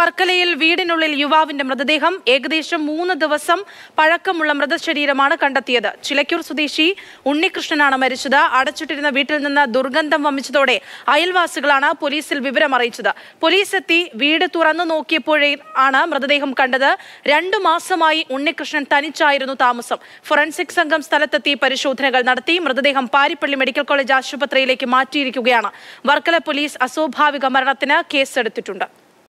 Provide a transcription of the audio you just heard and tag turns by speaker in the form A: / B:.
A: വർക്കലയിൽ വീടിനുള്ളിൽ യുവാവിന്റെ മൃതദേഹം ഏകദേശം മൂന്ന് ദിവസം പഴക്കമുള്ള മൃതശരീരമാണ് കണ്ടെത്തിയത് ചിലക്കൂർ സ്വദേശി ഉണ്ണികൃഷ്ണനാണ് മരിച്ചത് അടച്ചിട്ടിരുന്ന വീട്ടിൽ നിന്ന് ദുർഗന്ധം വമിച്ചതോടെ അയൽവാസികളാണ് പോലീസിൽ വിവരം അറിയിച്ചത് പോലീസ് എത്തി വീട് തുറന്നു നോക്കിയപ്പോഴേ ആണ് മൃതദേഹം കണ്ടത് രണ്ടു മാസമായി ഉണ്ണികൃഷ്ണൻ തനിച്ചായിരുന്നു താമസം ഫോറൻസിക് സംഘം സ്ഥലത്തെത്തി പരിശോധനകൾ നടത്തി മൃതദേഹം പാരിപ്പള്ളി മെഡിക്കൽ കോളേജ് ആശുപത്രിയിലേക്ക് മാറ്റിയിരിക്കുകയാണ് വർക്കല പോലീസ് അസ്വാഭാവിക മരണത്തിന് കേസെടുത്തിട്ടുണ്ട്